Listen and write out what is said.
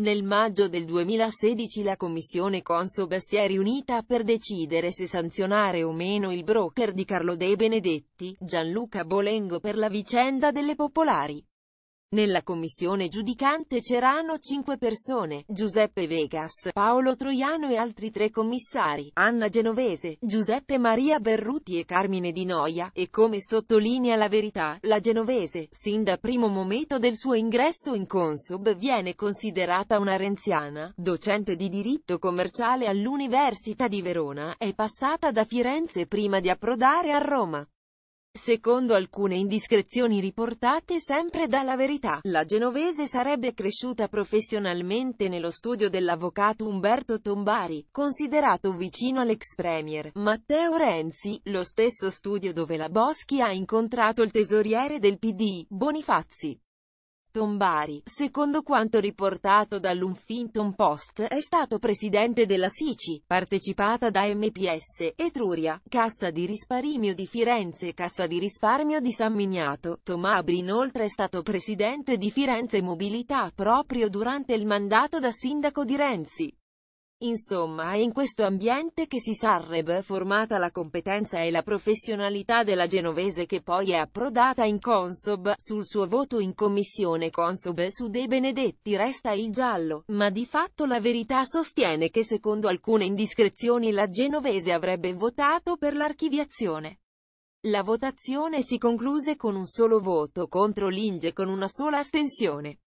Nel maggio del 2016 la commissione Consob si è riunita per decidere se sanzionare o meno il broker di Carlo De Benedetti, Gianluca Bolengo per la vicenda delle popolari. Nella commissione giudicante c'erano cinque persone, Giuseppe Vegas, Paolo Troiano e altri tre commissari, Anna Genovese, Giuseppe Maria Berruti e Carmine Di Noia, e come sottolinea la verità, la Genovese, sin da primo momento del suo ingresso in Consub viene considerata una renziana, docente di diritto commerciale all'Università di Verona, è passata da Firenze prima di approdare a Roma. Secondo alcune indiscrezioni riportate sempre dalla verità, la genovese sarebbe cresciuta professionalmente nello studio dell'avvocato Umberto Tombari, considerato vicino all'ex premier, Matteo Renzi, lo stesso studio dove la Boschi ha incontrato il tesoriere del PD, Bonifazzi. Tombari, secondo quanto riportato dall'Unfinton Post, è stato presidente della SICI, partecipata da MPS, Etruria, Cassa di Risparmio di Firenze e Cassa di Risparmio di San Miniato. Tomabri inoltre è stato presidente di Firenze Mobilità proprio durante il mandato da sindaco di Renzi. Insomma è in questo ambiente che si sarebbe formata la competenza e la professionalità della genovese che poi è approdata in Consob, sul suo voto in commissione Consob su De Benedetti resta il giallo, ma di fatto la verità sostiene che secondo alcune indiscrezioni la genovese avrebbe votato per l'archiviazione. La votazione si concluse con un solo voto contro l'Inge con una sola astensione.